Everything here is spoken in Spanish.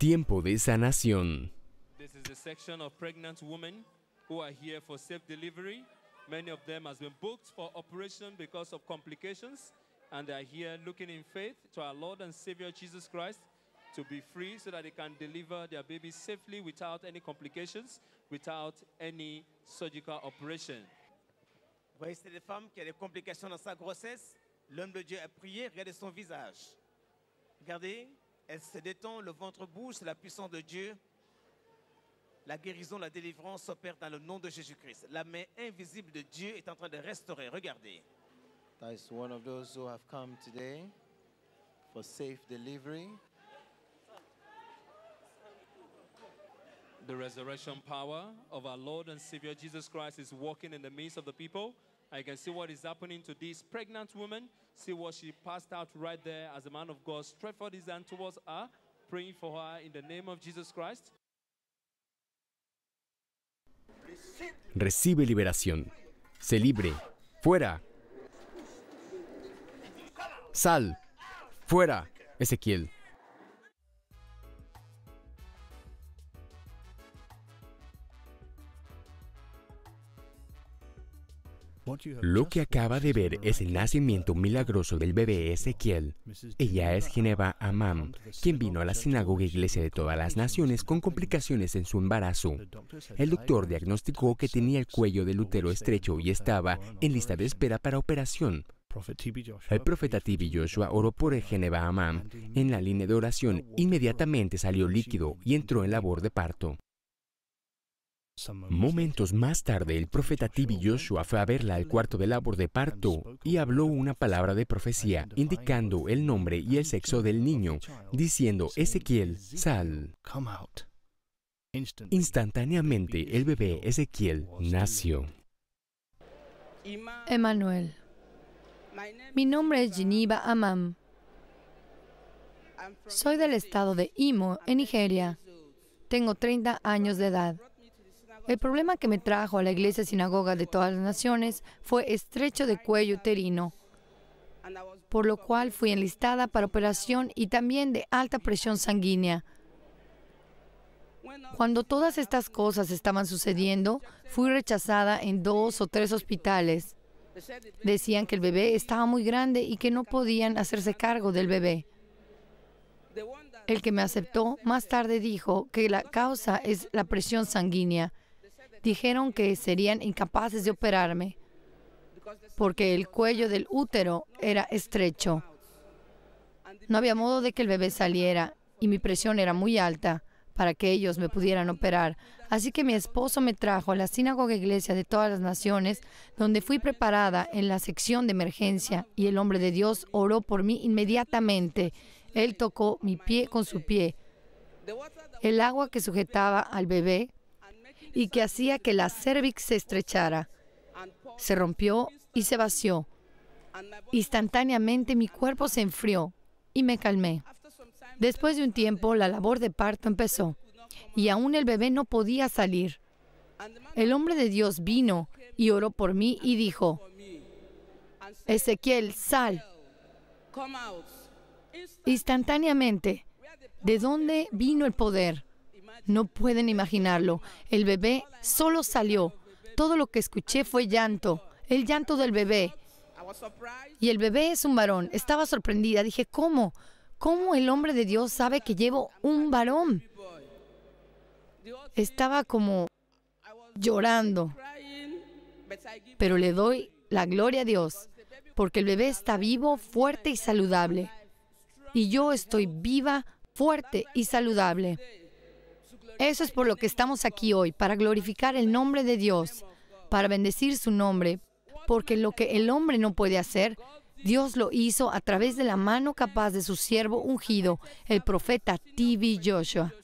tiempo de sanación. This is a section of pregnant women who are here for safe delivery. Many of them has been booked for operation because of complications and they are here looking in faith to our Lord and Savior Jesus Christ to be free so that they can deliver their baby safely without any complications, without any surgical operation. voyez, femmes qui ont des complications dans sa grossesse. L'homme de Dieu a prié, regardez son visage. Regardez, Elle se détend, le ventre bouge, la puissance de Dieu. La guérison, la délivrance s'opère dans le nom de Jésus-Christ. La main invisible de Dieu est en train de restaurer. Regardez. That is one of those who have come today for safe delivery. The resurrection power of our Lord and Savior Jesus Christ is walking in the midst of the people. I can see what is happening to this pregnant woman. See what she passed out right there as a man of God straight for his hand towards her, praying for her in the name of Jesus Christ. Recibe liberación. Se libre. Fuera. Sal. Fuera. Ezequiel Lo que acaba de ver es el nacimiento milagroso del bebé Ezequiel. Ella es Geneva Amam, quien vino a la sinagoga Iglesia de todas las naciones con complicaciones en su embarazo. El doctor diagnosticó que tenía el cuello del útero estrecho y estaba en lista de espera para operación. El profeta Tibi Joshua oró por Geneva Amam. En la línea de oración inmediatamente salió líquido y entró en labor de parto. Momentos más tarde, el profeta Tibi Joshua fue a verla al cuarto de labor de parto y habló una palabra de profecía, indicando el nombre y el sexo del niño, diciendo, Ezequiel, sal. Instantáneamente, el bebé Ezequiel nació. Emanuel. Mi nombre es Geneva Amam. Soy del estado de Imo, en Nigeria. Tengo 30 años de edad. El problema que me trajo a la iglesia sinagoga de todas las naciones fue estrecho de cuello uterino, por lo cual fui enlistada para operación y también de alta presión sanguínea. Cuando todas estas cosas estaban sucediendo, fui rechazada en dos o tres hospitales. Decían que el bebé estaba muy grande y que no podían hacerse cargo del bebé. El que me aceptó más tarde dijo que la causa es la presión sanguínea dijeron que serían incapaces de operarme porque el cuello del útero era estrecho. No había modo de que el bebé saliera y mi presión era muy alta para que ellos me pudieran operar. Así que mi esposo me trajo a la sinagoga iglesia de todas las naciones, donde fui preparada en la sección de emergencia y el hombre de Dios oró por mí inmediatamente. Él tocó mi pie con su pie. El agua que sujetaba al bebé y que hacía que la cervix se estrechara. Se rompió y se vació. Instantáneamente mi cuerpo se enfrió y me calmé. Después de un tiempo, la labor de parto empezó y aún el bebé no podía salir. El hombre de Dios vino y oró por mí y dijo, Ezequiel, sal. Instantáneamente, ¿de dónde vino el poder? No pueden imaginarlo. El bebé solo salió. Todo lo que escuché fue llanto, el llanto del bebé. Y el bebé es un varón. Estaba sorprendida. Dije, ¿cómo? ¿Cómo el hombre de Dios sabe que llevo un varón? Estaba como llorando. Pero le doy la gloria a Dios, porque el bebé está vivo, fuerte y saludable. Y yo estoy viva, fuerte y saludable. Eso es por lo que estamos aquí hoy, para glorificar el nombre de Dios, para bendecir su nombre, porque lo que el hombre no puede hacer, Dios lo hizo a través de la mano capaz de su siervo ungido, el profeta TV Joshua.